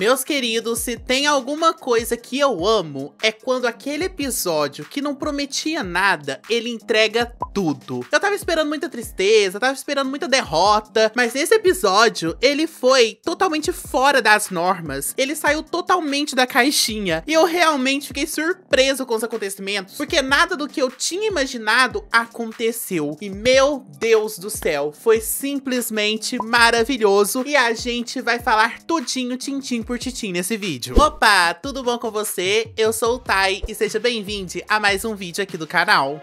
Meus queridos, se tem alguma coisa que eu amo, é quando aquele episódio que não prometia nada, ele entrega tudo. Eu tava esperando muita tristeza, tava esperando muita derrota, mas nesse episódio ele foi totalmente fora das normas. Ele saiu totalmente da caixinha. E eu realmente fiquei surpreso com os acontecimentos, porque nada do que eu tinha imaginado aconteceu. E meu Deus do céu, foi simplesmente maravilhoso. E a gente vai falar tudinho, tintim por Titim nesse vídeo. Opa, tudo bom com você? Eu sou o Tai e seja bem-vindo a mais um vídeo aqui do canal.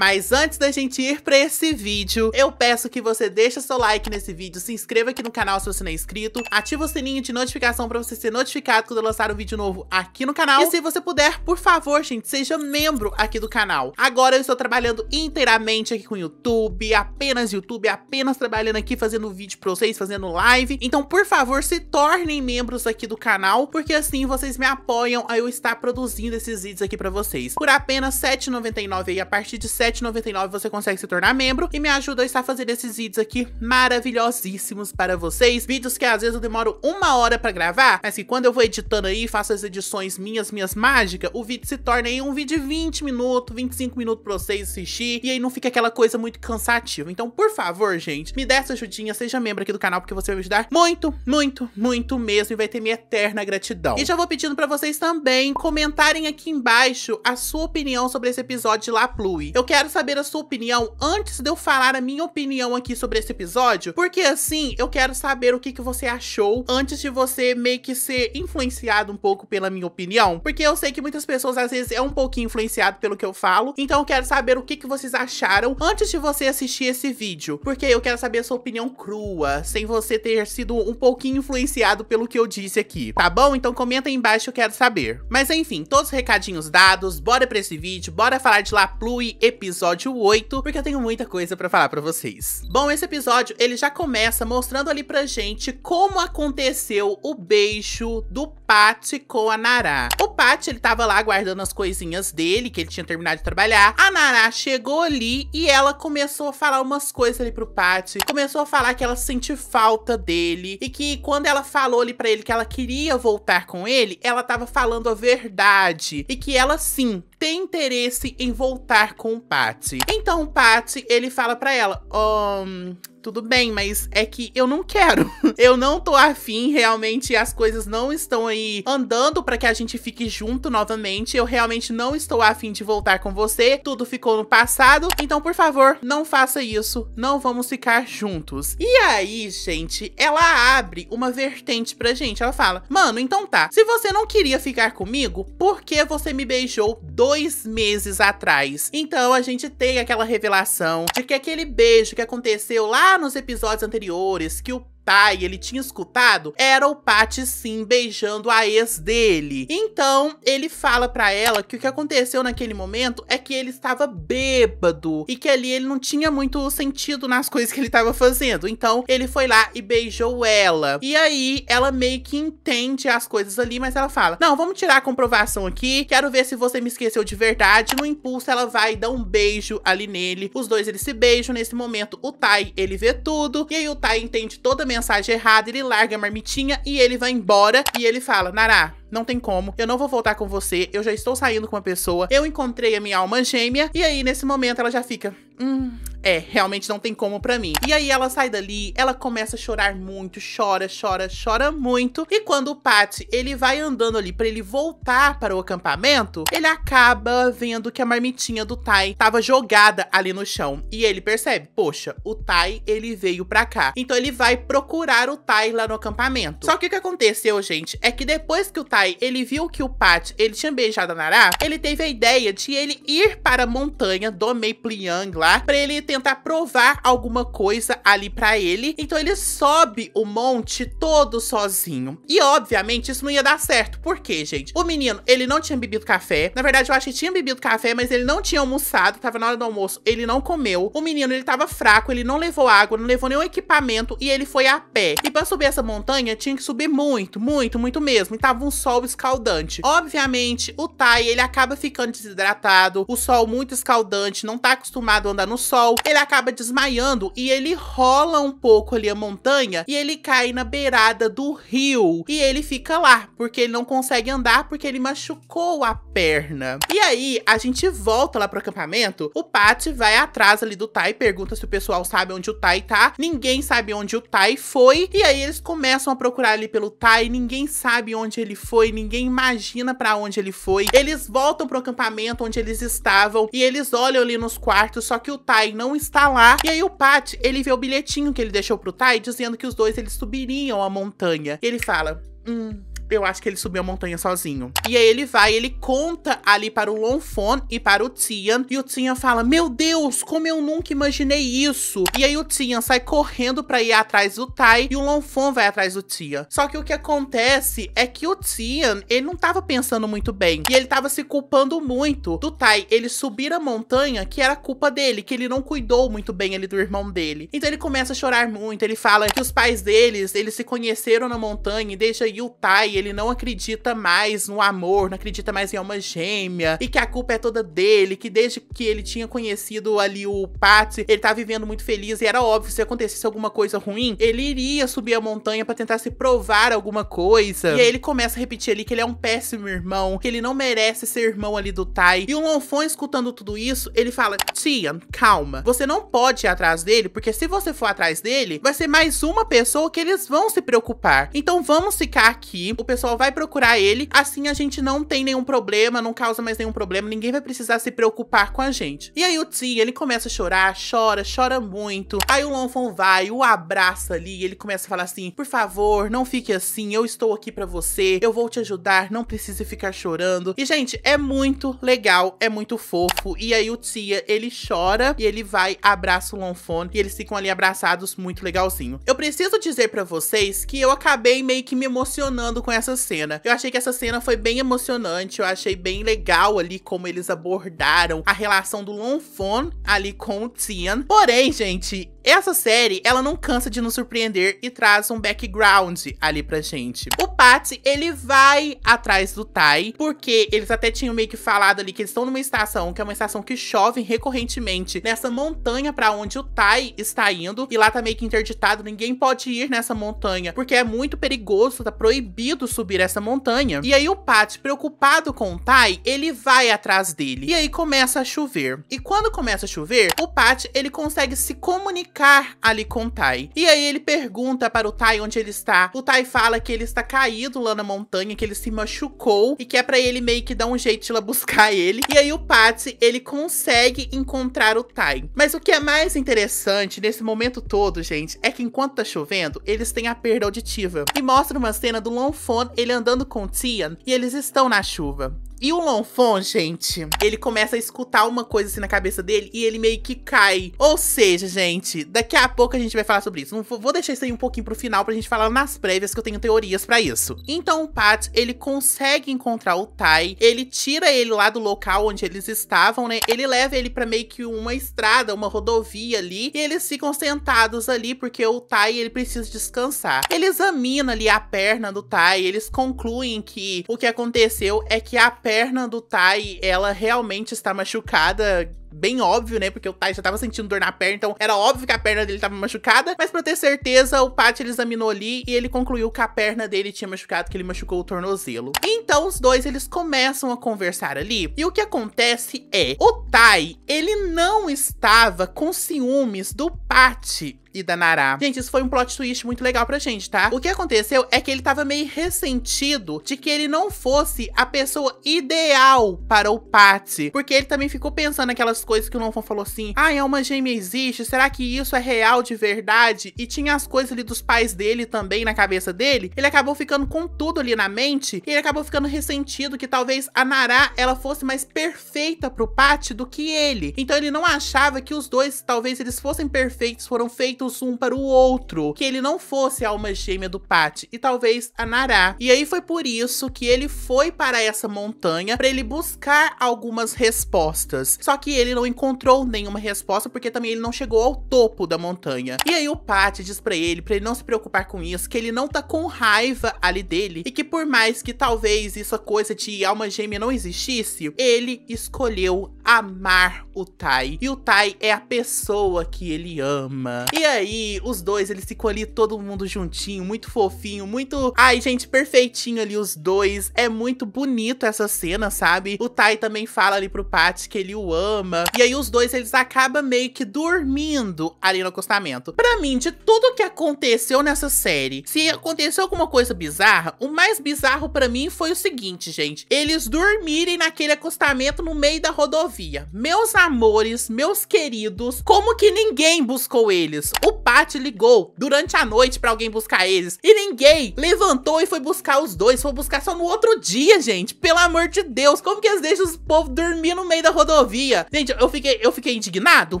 Mas antes da gente ir para esse vídeo, eu peço que você deixe seu like nesse vídeo, se inscreva aqui no canal se você não é inscrito, ativa o sininho de notificação para você ser notificado quando eu lançar um vídeo novo aqui no canal. E se você puder, por favor, gente, seja membro aqui do canal. Agora eu estou trabalhando inteiramente aqui com o YouTube, apenas YouTube, apenas trabalhando aqui, fazendo vídeo para vocês, fazendo live. Então, por favor, se tornem membros aqui do canal, porque assim vocês me apoiam a eu estar produzindo esses vídeos aqui para vocês. Por apenas R$7,99 aí, a partir de R$7,99 7,99 você consegue se tornar membro e me ajuda a estar fazendo esses vídeos aqui maravilhosíssimos para vocês. Vídeos que às vezes eu demoro uma hora para gravar, mas que quando eu vou editando aí, faço as edições minhas, minhas mágicas, o vídeo se torna aí um vídeo de 20 minutos, 25 minutos para vocês assistir, e aí não fica aquela coisa muito cansativa. Então, por favor, gente, me dê essa ajudinha, seja membro aqui do canal, porque você vai me ajudar muito, muito, muito mesmo, e vai ter minha eterna gratidão. E já vou pedindo para vocês também comentarem aqui embaixo a sua opinião sobre esse episódio de La Plui. Eu quero saber a sua opinião antes de eu falar a minha opinião aqui sobre esse episódio, porque assim eu quero saber o que, que você achou antes de você meio que ser influenciado um pouco pela minha opinião, porque eu sei que muitas pessoas às vezes é um pouquinho influenciado pelo que eu falo, então eu quero saber o que, que vocês acharam antes de você assistir esse vídeo, porque eu quero saber a sua opinião crua, sem você ter sido um pouquinho influenciado pelo que eu disse aqui, tá bom? Então comenta aí embaixo, eu quero saber. Mas enfim, todos os recadinhos dados, bora pra esse vídeo, bora falar de La Plue e episódio 8, porque eu tenho muita coisa para falar para vocês. Bom, esse episódio, ele já começa mostrando ali pra gente como aconteceu o beijo do Pat com a Nará. O Pat, ele tava lá guardando as coisinhas dele, que ele tinha terminado de trabalhar. A Nará chegou ali e ela começou a falar umas coisas ali pro Pat. Começou a falar que ela sente falta dele e que quando ela falou ali pra ele que ela queria voltar com ele, ela tava falando a verdade e que ela sim tem interesse em voltar com o Pat. Então o Pat, ele fala pra ela, um, tudo bem, mas é que eu não quero. Eu não tô afim, realmente as coisas não estão aí andando para que a gente fique junto novamente. Eu realmente não estou afim de voltar com você. Tudo ficou no passado. Então, por favor, não faça isso. Não vamos ficar juntos. E aí, gente, ela abre uma vertente pra gente. Ela fala: Mano, então tá. Se você não queria ficar comigo, por que você me beijou dois meses atrás? Então a gente tem aquela revelação de que aquele beijo que aconteceu lá nos episódios anteriores que o escutar e ele tinha escutado era o Pat sim beijando a ex dele. Então ele fala para ela que o que aconteceu naquele momento é que ele estava bêbado e que ali ele não tinha muito sentido nas coisas que ele estava fazendo. Então ele foi lá e beijou ela. E aí ela meio que entende as coisas ali, mas ela fala: Não, vamos tirar a comprovação aqui. Quero ver se você me esqueceu de verdade. No impulso, ela vai dar um beijo ali nele. Os dois eles se beijam. Nesse momento, o Tai ele vê tudo. E aí o Tai entende toda a mensagem errada, ele larga a marmitinha e ele vai embora. E ele fala, Nará, não tem como, eu não vou voltar com você, eu já estou saindo com uma pessoa, eu encontrei a minha alma gêmea. E aí, nesse momento, ela já fica, hum é, realmente não tem como pra mim. E aí ela sai dali, ela começa a chorar muito, chora, chora, chora muito. E quando o Pat, ele vai andando ali pra ele voltar para o acampamento, ele acaba vendo que a marmitinha do Tai tava jogada ali no chão. E ele percebe, poxa, o Tai, ele veio pra cá. Então ele vai procurar o Tai lá no acampamento. Só que o que aconteceu, gente, é que depois que o Tai, ele viu que o Pat, ele tinha beijado a Nará, ele teve a ideia de ele ir para a montanha do Mei Pliang lá, pra ele ter tentar provar alguma coisa ali para ele. Então ele sobe o monte todo sozinho. E obviamente isso não ia dar certo. Por quê, gente? O menino, ele não tinha bebido café. Na verdade, eu acho que tinha bebido café, mas ele não tinha almoçado. Tava na hora do almoço, ele não comeu. O menino, ele tava fraco, ele não levou água, não levou nenhum equipamento e ele foi a pé. E para subir essa montanha, tinha que subir muito, muito, muito mesmo. E tava um sol escaldante. Obviamente, o Tai, ele acaba ficando desidratado, o sol muito escaldante, não tá acostumado a andar no sol ele acaba desmaiando e ele rola um pouco ali a montanha e ele cai na beirada do rio e ele fica lá porque ele não consegue andar porque ele machucou a perna. E aí a gente volta lá pro acampamento, o Pat vai atrás ali do Tai, pergunta se o pessoal sabe onde o Tai tá. Ninguém sabe onde o Tai foi e aí eles começam a procurar ali pelo Tai, ninguém sabe onde ele foi, ninguém imagina para onde ele foi. Eles voltam pro acampamento onde eles estavam e eles olham ali nos quartos, só que o Tai não não está lá. E aí o Pat, ele vê o bilhetinho que ele deixou pro Tai dizendo que os dois eles subiriam a montanha. E ele fala: "Hum, eu acho que ele subiu a montanha sozinho. E aí ele vai, ele conta ali para o Lonfon e para o Tian, e o Tian fala, meu Deus, como eu nunca imaginei isso. E aí o Tian sai correndo para ir atrás do Tai, e o Lonfon vai atrás do Tian. Só que o que acontece é que o Tian, ele não tava pensando muito bem, e ele tava se culpando muito do Tai, ele subir a montanha, que era culpa dele, que ele não cuidou muito bem ali do irmão dele. Então ele começa a chorar muito, ele fala que os pais deles, eles se conheceram na montanha, e deixa aí o Tai, ele não acredita mais no amor, não acredita mais em alma gêmea, e que a culpa é toda dele, que desde que ele tinha conhecido ali o Patsy, ele tá vivendo muito feliz, e era óbvio, se acontecesse alguma coisa ruim, ele iria subir a montanha para tentar se provar alguma coisa. E aí ele começa a repetir ali que ele é um péssimo irmão, que ele não merece ser irmão ali do Tai. E o Lonfon, escutando tudo isso, ele fala, Tian, calma, você não pode ir atrás dele, porque se você for atrás dele, vai ser mais uma pessoa que eles vão se preocupar. Então vamos ficar aqui, o pessoal vai procurar ele. Assim a gente não tem nenhum problema, não causa mais nenhum problema, ninguém vai precisar se preocupar com a gente. E aí o Tia ele começa a chorar, chora, chora muito. Aí o Lonfon vai, o abraça ali, ele começa a falar assim: "Por favor, não fique assim, eu estou aqui para você, eu vou te ajudar, não precise ficar chorando". E gente, é muito legal, é muito fofo. E aí o Tia, ele chora e ele vai abraça o Lonfon e eles ficam ali abraçados, muito legalzinho. Eu preciso dizer para vocês que eu acabei meio que me emocionando com essa essa cena. Eu achei que essa cena foi bem emocionante, eu achei bem legal ali como eles abordaram a relação do Lonfon ali com o Tian. Porém, gente, essa série, ela não cansa de nos surpreender e traz um background ali pra gente. O Patsy, ele vai atrás do Tai, porque eles até tinham meio que falado ali que eles estão numa estação, que é uma estação que chove recorrentemente, nessa montanha para onde o Tai está indo, e lá tá meio que interditado, ninguém pode ir nessa montanha, porque é muito perigoso, tá proibido subir essa montanha. E aí o Patsy, preocupado com o Tai, ele vai atrás dele. E aí começa a chover. E quando começa a chover, o Patsy, ele consegue se comunicar ficar ali com o Tai. E aí ele pergunta para o Tai onde ele está. O Tai fala que ele está caído lá na montanha, que ele se machucou e que é para ele meio que dar um jeito de lá buscar ele. E aí o Patsy, ele consegue encontrar o Tai. Mas o que é mais interessante nesse momento todo, gente, é que enquanto tá chovendo, eles têm a perda auditiva. E mostra uma cena do Lonfon, ele andando com Tian, e eles estão na chuva. E o Lonfon, gente, ele começa a escutar uma coisa assim na cabeça dele e ele meio que cai. Ou seja, gente, daqui a pouco a gente vai falar sobre isso. vou deixar isso aí um pouquinho pro final pra gente falar nas prévias que eu tenho teorias para isso. Então o Pat, ele consegue encontrar o Tai, ele tira ele lá do local onde eles estavam, né? Ele leva ele para meio que uma estrada, uma rodovia ali, e eles ficam sentados ali porque o Tai ele precisa descansar. Ele examina ali a perna do Tai, eles concluem que o que aconteceu é que a perna perna do Tai, ela realmente está machucada, bem óbvio, né? Porque o Tai já tava sentindo dor na perna, então era óbvio que a perna dele tava machucada. Mas pra ter certeza, o Pat examinou ali e ele concluiu que a perna dele tinha machucado, que ele machucou o tornozelo. Então os dois eles começam a conversar ali. E o que acontece é: o Tai ele não estava com ciúmes do Pat e da Nara. Gente, isso foi um plot twist muito legal pra gente, tá? O que aconteceu é que ele tava meio ressentido de que ele não fosse a pessoa ideal para o Patty, porque ele também ficou pensando aquelas coisas que o Lonfon falou assim, ah, é uma gêmea existe, será que isso é real de verdade? E tinha as coisas ali dos pais dele também na cabeça dele, ele acabou ficando com tudo ali na mente, e ele acabou ficando ressentido que talvez a Nara, ela fosse mais perfeita pro Patty do que ele. Então ele não achava que os dois, talvez eles fossem perfeitos, foram feitos um para o outro, que ele não fosse a alma gêmea do Pat e talvez a Nará. E aí foi por isso que ele foi para essa montanha para ele buscar algumas respostas. Só que ele não encontrou nenhuma resposta porque também ele não chegou ao topo da montanha. E aí o Pat diz para ele, para ele não se preocupar com isso, que ele não tá com raiva ali dele e que por mais que talvez essa coisa de alma gêmea não existisse, ele escolheu amar o Tai. E o Tai é a pessoa que ele ama. E aí, os dois, eles ficam ali todo mundo juntinho, muito fofinho, muito... Ai, gente, perfeitinho ali os dois. É muito bonito essa cena, sabe? O Tai também fala ali pro Paty que ele o ama. E aí, os dois, eles acabam meio que dormindo ali no acostamento. Pra mim, de tudo que aconteceu nessa série, se aconteceu alguma coisa bizarra, o mais bizarro pra mim foi o seguinte, gente. Eles dormirem naquele acostamento no meio da rodovia. Sofia. Meus amores, meus queridos, como que ninguém buscou eles? O Pat ligou durante a noite para alguém buscar eles e ninguém levantou e foi buscar os dois, foi buscar só no outro dia, gente. Pelo amor de Deus, como que eles deixam os povo dormir no meio da rodovia? Gente, eu fiquei, eu fiquei indignado.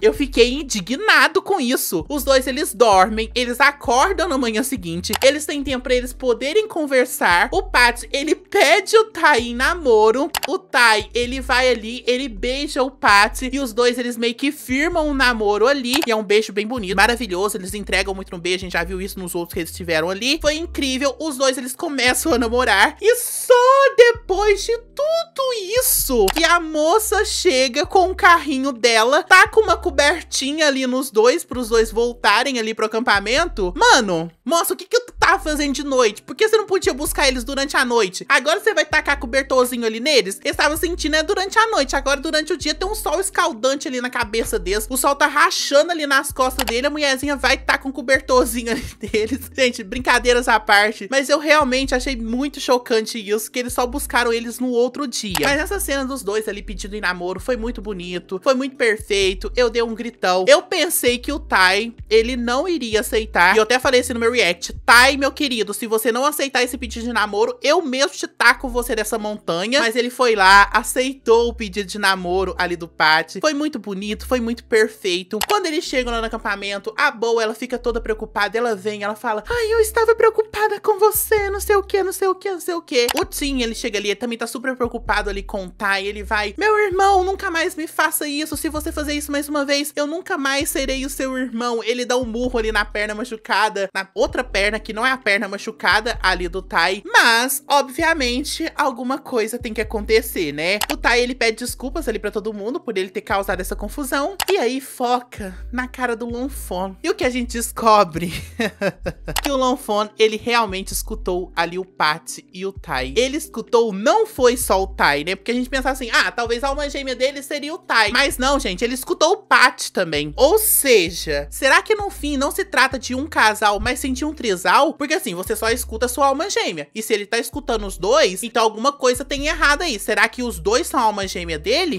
Eu fiquei indignado com isso. Os dois eles dormem, eles acordam na manhã seguinte, eles têm tempo para eles poderem conversar. O Pat, ele pede o Tai em namoro. O Tai, ele vai ali, ele beija o Patsy, e os dois eles meio que firmam um namoro ali, e é um beijo bem bonito, maravilhoso, eles entregam muito no beijo, a gente já viu isso nos outros que eles tiveram ali, foi incrível, os dois eles começam a namorar, e só depois de tudo isso que a moça chega com o carrinho dela, tá com uma cobertinha ali nos dois, pros dois voltarem ali pro acampamento. Mano, moça, o que que tu tá fazendo de noite? Por que você não podia buscar eles durante a noite? Agora você vai tacar cobertorzinho ali neles? Eles estavam sentindo é durante a noite, agora durante o dia tem um sol escaldante ali na cabeça deles, o sol tá rachando ali nas costas dele, a mulherzinha vai tá com cobertorzinho ali deles. Gente, brincadeiras à parte, mas eu realmente achei muito chocante isso, que eles só só buscaram eles no outro dia. Mas essa cena dos dois ali pedindo em namoro foi muito bonito, foi muito perfeito. Eu dei um gritão. Eu pensei que o Tai, ele não iria aceitar. E eu até falei assim no meu react: Tai, meu querido, se você não aceitar esse pedido de namoro, eu mesmo te taco você dessa montanha. Mas ele foi lá, aceitou o pedido de namoro ali do Pat. Foi muito bonito, foi muito perfeito. Quando eles chegam lá no acampamento, a Boa, ela fica toda preocupada. Ela vem, ela fala: Ai, eu estava preocupada com você, não sei o que, não sei o que, não sei o que. O Tim, ele ele chega ali, ele também tá super preocupado ali com o Tai, ele vai, meu irmão, nunca mais me faça isso, se você fazer isso mais uma vez, eu nunca mais serei o seu irmão. Ele dá um murro ali na perna machucada, na outra perna, que não é a perna machucada ali do Tai, mas, obviamente, alguma coisa tem que acontecer, né? O Tai, ele pede desculpas ali pra todo mundo por ele ter causado essa confusão, e aí foca na cara do Lonfon. E o que a gente descobre? que o Lonfon, ele realmente escutou ali o Pat e o Tai. Ele escutou escutou não foi só o Tai, né? Porque a gente pensava assim, ah, talvez a alma gêmea dele seria o Tai. Mas não, gente, ele escutou o Pat também. Ou seja, será que no fim não se trata de um casal, mas sim de um trisal? Porque assim, você só escuta sua alma gêmea. E se ele tá escutando os dois, então alguma coisa tem errado aí. Será que os dois são a alma gêmea dele?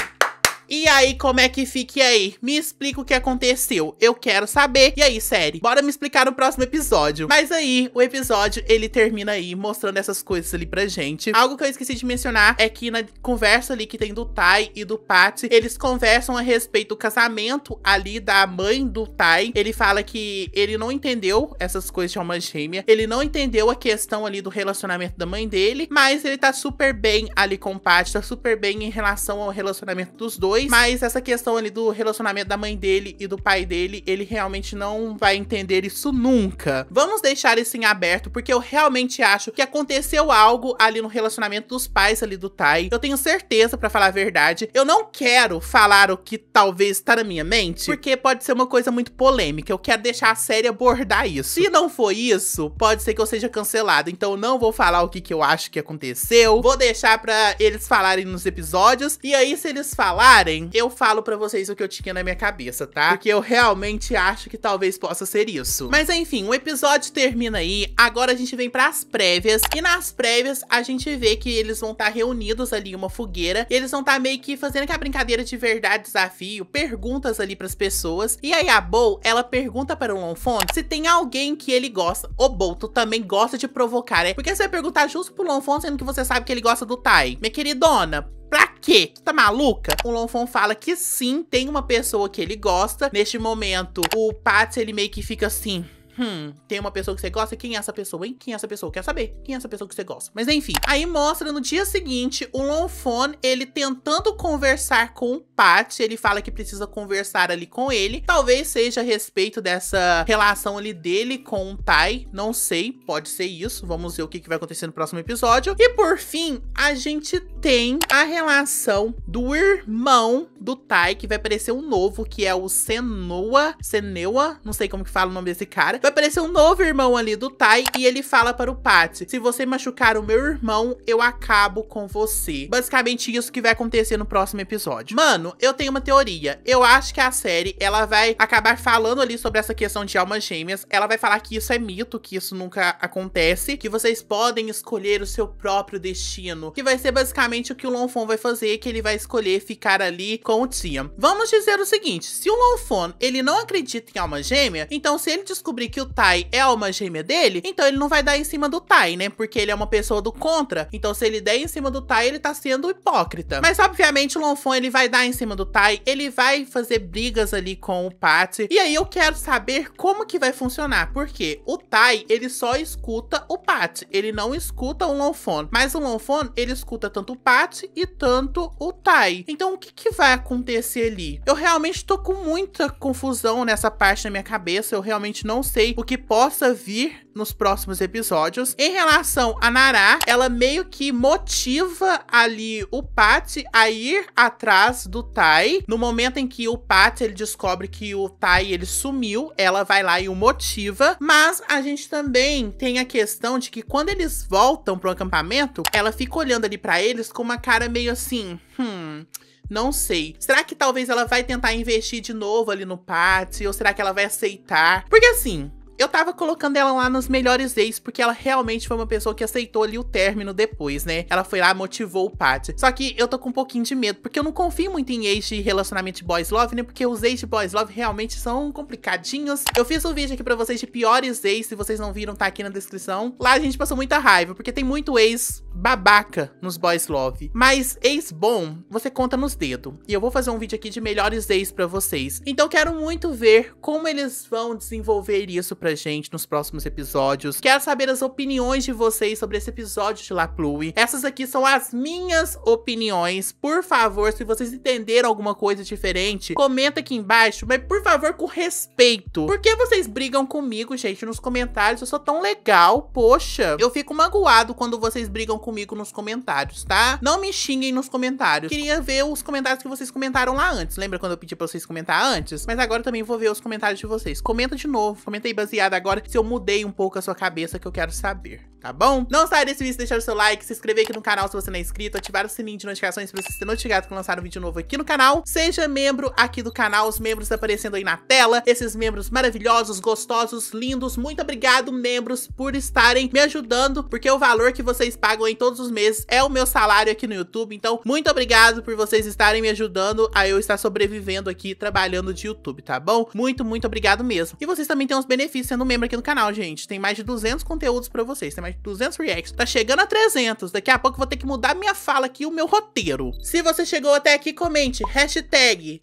E aí, como é que fica e aí? Me explica o que aconteceu. Eu quero saber. E aí, série? Bora me explicar no próximo episódio. Mas aí, o episódio, ele termina aí, mostrando essas coisas ali pra gente. Algo que eu esqueci de mencionar é que na conversa ali que tem do Tai e do Pat, eles conversam a respeito do casamento ali da mãe do Tai. Ele fala que ele não entendeu essas coisas de alma gêmea. Ele não entendeu a questão ali do relacionamento da mãe dele, mas ele tá super bem ali com o Pat, tá super bem em relação ao relacionamento dos dois depois. Mas essa questão ali do relacionamento da mãe dele e do pai dele, ele realmente não vai entender isso nunca. Vamos deixar isso em aberto, porque eu realmente acho que aconteceu algo ali no relacionamento dos pais ali do Tai. Eu tenho certeza, para falar a verdade. Eu não quero falar o que talvez está na minha mente, porque pode ser uma coisa muito polêmica. Eu quero deixar a série abordar isso. Se não for isso, pode ser que eu seja cancelado. Então eu não vou falar o que, que eu acho que aconteceu. Vou deixar para eles falarem nos episódios. E aí, se eles falarem, parem, eu falo para vocês o que eu tinha na minha cabeça, tá? Porque eu realmente acho que talvez possa ser isso. Mas enfim, o episódio termina aí, agora a gente vem pras prévias, e nas prévias a gente vê que eles vão estar tá reunidos ali em uma fogueira, e eles vão estar tá meio que fazendo aquela brincadeira de verdade, desafio, perguntas ali pras pessoas, e aí a Bo, ela pergunta para o Lonfone se tem alguém que ele gosta. O Bo, tu também gosta de provocar, é? Né? Porque você vai perguntar justo pro Lonfone, sendo que você sabe que ele gosta do Tai. Minha queridona, Pra quê? Tá maluca? O Lonfon fala que sim, tem uma pessoa que ele gosta. Neste momento, o Pats, ele meio que fica assim... Hum, tem uma pessoa que você gosta? Quem é essa pessoa, hein? Quem é essa pessoa? Quer saber? Quem é essa pessoa que você gosta? Mas enfim. Aí mostra no dia seguinte o Longfone, ele tentando conversar com o Pat. Ele fala que precisa conversar ali com ele. Talvez seja a respeito dessa relação ali dele com o Tai. Não sei, pode ser isso. Vamos ver o que, que vai acontecer no próximo episódio. E por fim, a gente tem a relação do irmão do Tai, que vai aparecer um novo, que é o Senua. Seneua, não sei como que fala o nome desse cara. Vai aparecer um novo irmão ali do Tai e ele fala para o Pat: Se você machucar o meu irmão, eu acabo com você. Basicamente, isso que vai acontecer no próximo episódio. Mano, eu tenho uma teoria. Eu acho que a série ela vai acabar falando ali sobre essa questão de almas gêmeas. Ela vai falar que isso é mito, que isso nunca acontece, que vocês podem escolher o seu próprio destino. Que vai ser basicamente o que o Lonfon vai fazer, que ele vai escolher ficar ali com o Tiam. Vamos dizer o seguinte: se o Lonfon ele não acredita em alma gêmea, então se ele descobrir que o Tai é a alma gêmea dele, então ele não vai dar em cima do Tai, né? Porque ele é uma pessoa do contra. Então se ele der em cima do Tai, ele tá sendo hipócrita. Mas obviamente o Lonfon ele vai dar em cima do Tai, ele vai fazer brigas ali com o Patsy. E aí eu quero saber como que vai funcionar, porque o Tai, ele só escuta o Patsy, ele não escuta o Lonfon. Mas o Lonfon, ele escuta tanto o Patsy e tanto o Tai. Então o que que vai acontecer ali? Eu realmente tô com muita confusão nessa parte da minha cabeça, eu realmente não sei sei o que possa vir nos próximos episódios. Em relação a Nará, ela meio que motiva ali o Pat a ir atrás do Tai. No momento em que o Pat ele descobre que o Tai ele sumiu, ela vai lá e o motiva. Mas a gente também tem a questão de que quando eles voltam pro acampamento, ela fica olhando ali para eles com uma cara meio assim, hum, não sei. Será que talvez ela vai tentar investir de novo ali no Pat? Ou será que ela vai aceitar? Porque assim, eu tava colocando ela lá nos melhores ex, porque ela realmente foi uma pessoa que aceitou ali o término depois, né? Ela foi lá, motivou o Pat. Só que eu tô com um pouquinho de medo, porque eu não confio muito em ex de relacionamento de boys love, né? Porque os ex de boys love realmente são complicadinhos. Eu fiz um vídeo aqui pra vocês de piores ex, se vocês não viram, tá aqui na descrição. Lá a gente passou muita raiva, porque tem muito ex babaca nos boys love. Mas ex bom, você conta nos dedos. E eu vou fazer um vídeo aqui de melhores ex pra vocês. Então quero muito ver como eles vão desenvolver isso pra pra gente nos próximos episódios. Quero saber as opiniões de vocês sobre esse episódio de La Plue. Essas aqui são as minhas opiniões. Por favor, se vocês entenderam alguma coisa diferente, comenta aqui embaixo, mas por favor, com respeito. Por que vocês brigam comigo, gente, nos comentários? Eu sou tão legal, poxa. Eu fico magoado quando vocês brigam comigo nos comentários, tá? Não me xinguem nos comentários. Queria ver os comentários que vocês comentaram lá antes. Lembra quando eu pedi pra vocês comentar antes? Mas agora também vou ver os comentários de vocês. Comenta de novo, comenta aí, baseada agora se eu mudei um pouco a sua cabeça que eu quero saber tá bom? Não saia desse vídeo deixar o seu like, se inscrever aqui no canal se você não é inscrito, ativar o sininho de notificações pra você ser notificado quando lançar um vídeo novo aqui no canal. Seja membro aqui do canal, os membros aparecendo aí na tela, esses membros maravilhosos, gostosos, lindos. Muito obrigado, membros, por estarem me ajudando, porque o valor que vocês pagam em todos os meses é o meu salário aqui no YouTube. Então, muito obrigado por vocês estarem me ajudando a eu estar sobrevivendo aqui, trabalhando de YouTube, tá bom? Muito, muito obrigado mesmo. E vocês também têm uns benefícios sendo membro aqui no canal, gente. Tem mais de 200 conteúdos pra vocês, tem mais de 200 reacts. Tá chegando a 300, daqui a pouco eu vou ter que mudar minha fala aqui, o meu roteiro. Se você chegou até aqui, comente hashtag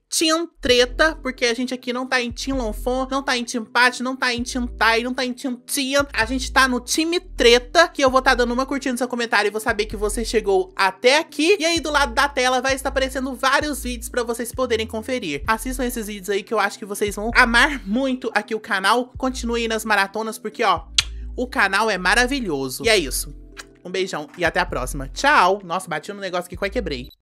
Treta, porque a gente aqui não tá em Team Lonfon, não tá em Team Pat, não tá em Team Tai, não tá em Team Tian. A gente tá no Time Treta, que eu vou estar tá dando uma curtida no seu comentário e vou saber que você chegou até aqui. E aí do lado da tela vai estar aparecendo vários vídeos pra vocês poderem conferir. Assistam esses vídeos aí que eu acho que vocês vão amar muito aqui o canal. Continua Continue nas maratonas, porque, ó, o canal é maravilhoso. E é isso. Um beijão e até a próxima. Tchau! Nossa, bati no negócio que quase quebrei.